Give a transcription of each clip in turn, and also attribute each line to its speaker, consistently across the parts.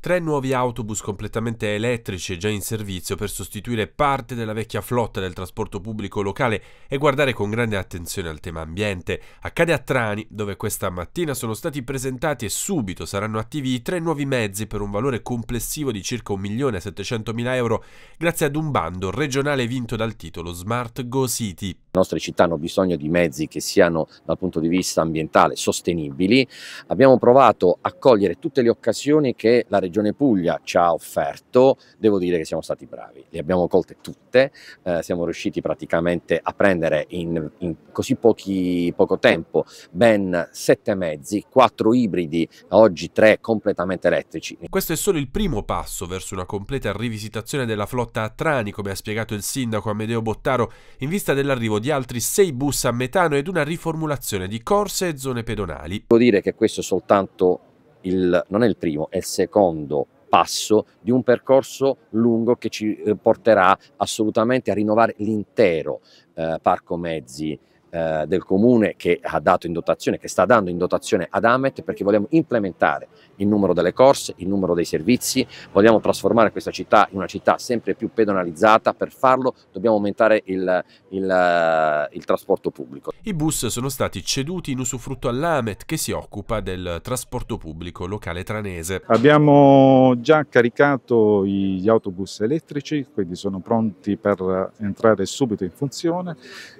Speaker 1: tre nuovi autobus completamente elettrici già in servizio per sostituire parte della vecchia flotta del trasporto pubblico locale e guardare con grande attenzione al tema ambiente. Accade a Trani, dove questa mattina sono stati presentati e subito saranno attivi i tre nuovi mezzi per un valore complessivo di circa 1.700.000 euro grazie ad un bando regionale vinto dal titolo Smart Go City
Speaker 2: nostre città hanno bisogno di mezzi che siano dal punto di vista ambientale sostenibili. Abbiamo provato a cogliere tutte le occasioni che la Regione Puglia ci ha offerto, devo dire che siamo stati bravi, le abbiamo colte tutte, eh, siamo riusciti praticamente a prendere in, in così pochi, poco tempo ben sette mezzi, quattro ibridi, oggi tre completamente elettrici.
Speaker 1: Questo è solo il primo passo verso una completa rivisitazione della flotta a Trani, come ha spiegato il sindaco Amedeo Bottaro, in vista dell'arrivo di di altri sei bus a metano ed una riformulazione di corse e zone pedonali.
Speaker 2: Devo dire che questo è soltanto il, non è il primo, è il secondo passo di un percorso lungo che ci eh, porterà assolutamente a rinnovare l'intero eh, parco mezzi eh, del comune che ha dato in dotazione, che sta dando in dotazione ad Amet perché vogliamo implementare il numero delle corse, il numero dei servizi, vogliamo trasformare questa città in una città sempre più pedonalizzata, per farlo dobbiamo aumentare il, il, eh, il trasporto pubblico.
Speaker 1: I bus sono stati ceduti in usufrutto all'Amet che si occupa del trasporto pubblico locale tranese.
Speaker 3: Abbiamo già caricato gli autobus elettrici, quindi sono pronti per entrare subito in funzione,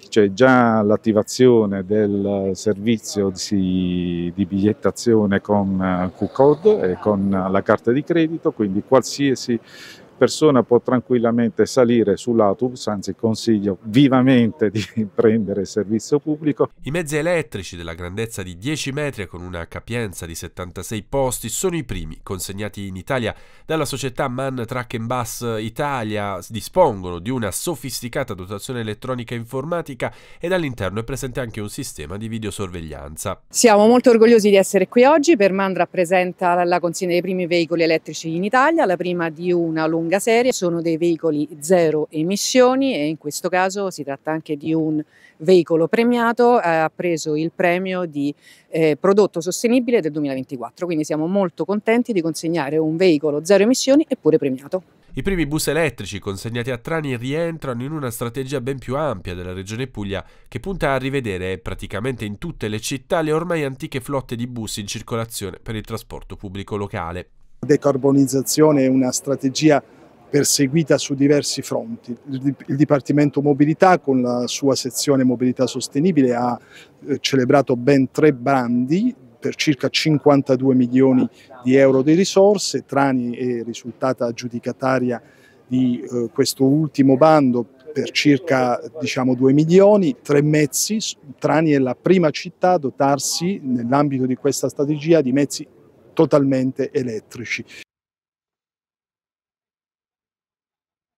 Speaker 3: c'è già la l'attivazione del servizio di, bigliettazione con eh, q e con la carta di credito, quindi qualsiasi persona può tranquillamente salire sull'autobus, anzi consiglio vivamente di prendere servizio pubblico.
Speaker 1: I mezzi elettrici della grandezza di 10 metri con una capienza di 76 posti sono i primi consegnati in Italia dalla società Man Track and Bus Italia, dispongono di una sofisticata dotazione elettronica informatica ed all'interno è presente anche un sistema di videosorveglianza.
Speaker 4: Siamo molto orgogliosi di essere qui oggi, per Man rappresenta la consegna dei primi veicoli elettrici in Italia, la prima di una lunga lunga serie, sono dei veicoli zero emissioni e in questo caso si tratta anche di un veicolo premiato, eh, ha preso il premio di eh, prodotto sostenibile del 2024, quindi siamo molto contenti di consegnare un veicolo zero emissioni eppure premiato.
Speaker 1: I primi bus elettrici consegnati a Trani rientrano in una strategia ben più ampia della regione Puglia che punta a rivedere praticamente in tutte le città le ormai antiche flotte di bus in circolazione per il trasporto pubblico locale.
Speaker 5: La decarbonizzazione è una strategia perseguita su diversi fronti. Il Dipartimento Mobilità con la sua sezione Mobilità Sostenibile ha eh, celebrato ben tre brandi per circa 52 milioni di euro di risorse, Trani è risultata aggiudicataria di eh, questo ultimo bando per circa diciamo, 2 milioni, tre mezzi, Trani è la prima città a dotarsi nell'ambito di questa strategia di mezzi
Speaker 3: totalmente elettrici.